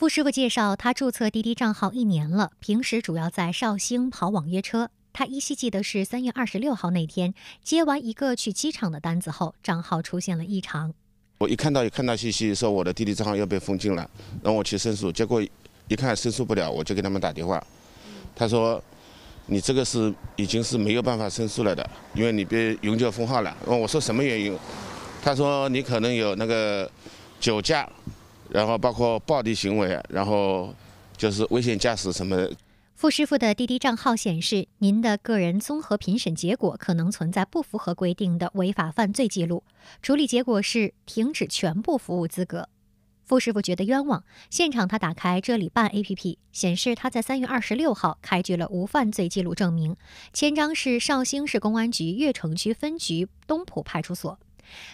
傅师傅介绍，他注册滴滴账号一年了，平时主要在绍兴跑网约车。他依稀记得是三月二十六号那天接完一个去机场的单子后，账号出现了异常。我一看到看到信息说我的滴滴账号又被封禁了，让我去申诉，结果一看申诉不了，我就给他们打电话。他说：“你这个是已经是没有办法申诉了的，因为你被永久封号了。”我说什么原因？他说你可能有那个酒驾。然后包括暴力行为，然后就是危险驾驶什么。的。傅师傅的滴滴账号显示，您的个人综合评审结果可能存在不符合规定的违法犯罪记录，处理结果是停止全部服务资格。傅师傅觉得冤枉，现场他打开“这里办 ”APP，显示他在三月二十六号开具了无犯罪记录证明，签章是绍兴市公安局越城区分局东浦派出所。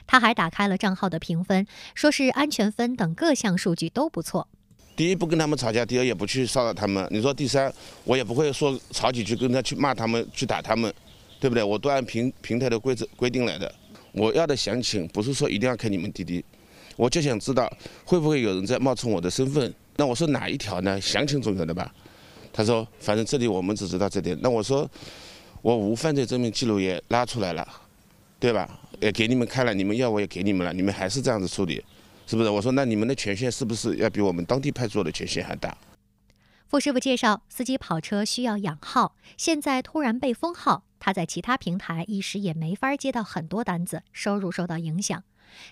他还打开了账号的评分，说是安全分等各项数据都不错。第一不跟他们吵架，第二也不去骚扰他们。你说第三，我也不会说吵几句，跟他去骂他们，去打他们，对不对？我都按平平台的规则规定来的。我要的详情，不是说一定要开你们滴滴，我就想知道会不会有人在冒充我的身份。那我说哪一条呢？详情总要的吧？他说反正这里我们只知道这点。那我说我无犯罪证明记录也拉出来了。对吧？也给你们开了，你们要我也给你们了，你们还是这样子处理，是不是？我说那你们的权限是不是要比我们当地派出所的权限还大？傅师傅介绍，司机跑车需要养号，现在突然被封号，他在其他平台一时也没法接到很多单子，收入受到影响。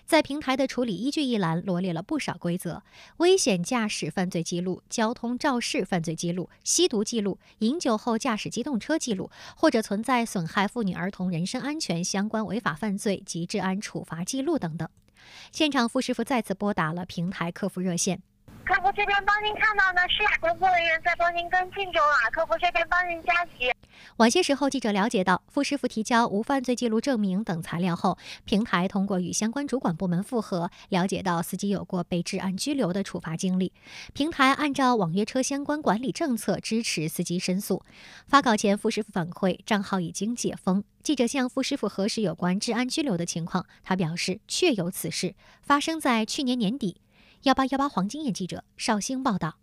在平台的处理依据一栏罗列了不少规则：危险驾驶犯罪记录、交通肇事犯罪记录、吸毒记录、饮酒后驾驶机动车记录，或者存在损害妇女儿童人身安全相关违法犯罪及治安处罚记录等等。现场傅师傅再次拨打了平台客服热线，客服这边帮您看到呢，是工作人员在帮您跟进中啊，客服这边帮您加急。晚些时候，记者了解到，傅师傅提交无犯罪记录证明等材料后，平台通过与相关主管部门复核，了解到司机有过被治安拘留的处罚经历。平台按照网约车相关管理政策支持司机申诉。发稿前，傅师傅反馈账号已经解封。记者向傅师傅核实有关治安拘留的情况，他表示确有此事，发生在去年年底。幺八幺八黄金眼记者绍兴报道。